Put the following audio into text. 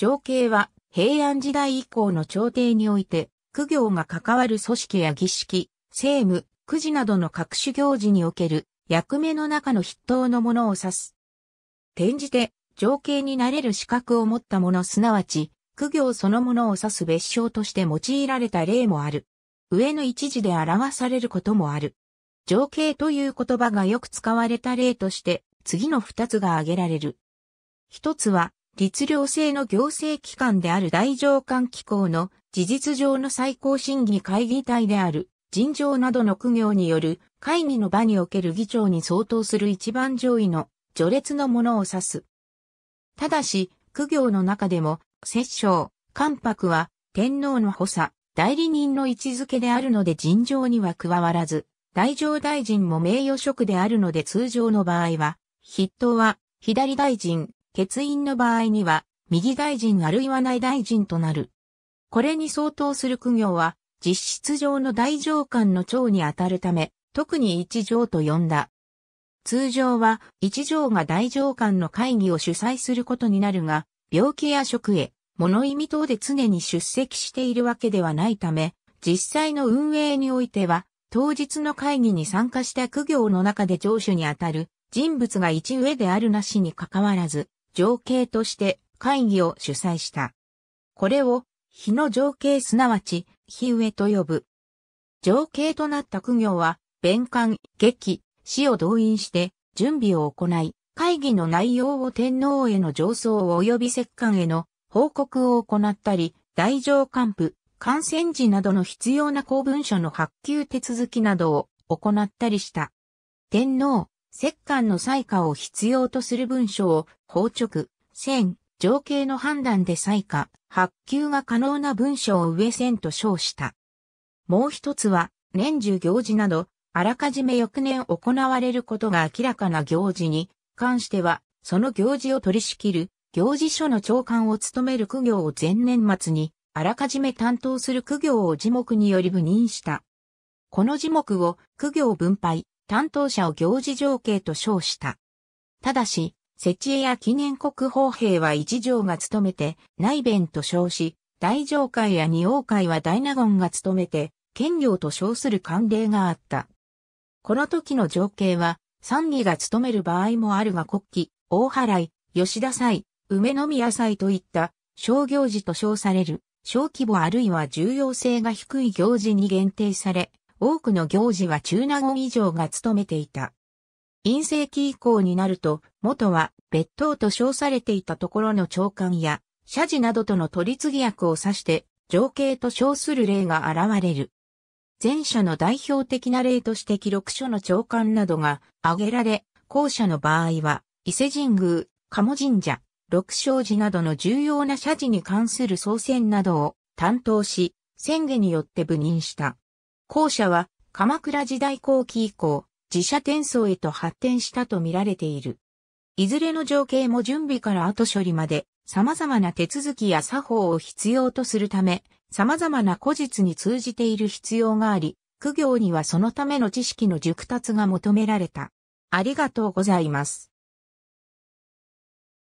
情景は平安時代以降の朝廷において、苦行が関わる組織や儀式、政務、くじなどの各種行事における役目の中の筆頭のものを指す。転じて、情景になれる資格を持ったもの、すなわち、苦行そのものを指す別称として用いられた例もある。上の一字で表されることもある。情景という言葉がよく使われた例として、次の二つが挙げられる。一つは、律令制の行政機関である大上官機構の事実上の最高審議会議体である尋常などの苦行による会議の場における議長に相当する一番上位の序列のものを指す。ただし、苦行の中でも、摂政、関白は天皇の補佐、代理人の位置づけであるので尋常には加わらず、大上大臣も名誉職であるので通常の場合は、筆頭は左大臣、欠員の場合には、右大臣あるいは内大臣となる。これに相当する苦行は、実質上の大上官の長にあたるため、特に一条と呼んだ。通常は、一条が大上官の会議を主催することになるが、病気や職へ、物意味等で常に出席しているわけではないため、実際の運営においては、当日の会議に参加した苦行の中で上取にあたる人物が一上であるなしに関わらず、情景として会議を主催した。これを、日の情景すなわち、日植えと呼ぶ。情景となった苦行は、弁官、劇、死を動員して、準備を行い、会議の内容を天皇への上奏及び石関への報告を行ったり、大乗官府、感染時などの必要な公文書の発給手続きなどを行ったりした。天皇、石檻の採価を必要とする文書を、法直、線、情景の判断で採価、発給が可能な文書を上線と称した。もう一つは、年中行事など、あらかじめ翌年行われることが明らかな行事に関しては、その行事を取り仕切る、行事書の長官を務める区業を前年末に、あらかじめ担当する区業を字目により部任した。この字目を区業分配、担当者を行事情景と称した。ただし、設置や記念国宝兵は一条が務めて、内弁と称し、大上会や二王会は大納言が務めて、兼領と称する慣例があった。この時の情景は、三義が務める場合もあるが国旗、大払い、吉田祭、梅宮祭といった商業時と称される、小規模あるいは重要性が低い行事に限定され、多くの行事は中納言以上が務めていた。陰性期以降になると、元は別当と称されていたところの長官や、社事などとの取り次ぎ役を指して、情景と称する例が現れる。前者の代表的な例として記録書の長官などが挙げられ、後者の場合は、伊勢神宮、鴨神社、六勝寺などの重要な社事に関する総選などを担当し、宣言によって部任した。後者は鎌倉時代後期以降、自社転送へと発展したと見られている。いずれの情景も準備から後処理まで様々な手続きや作法を必要とするため、様々な古実に通じている必要があり、苦行にはそのための知識の熟達が求められた。ありがとうございます。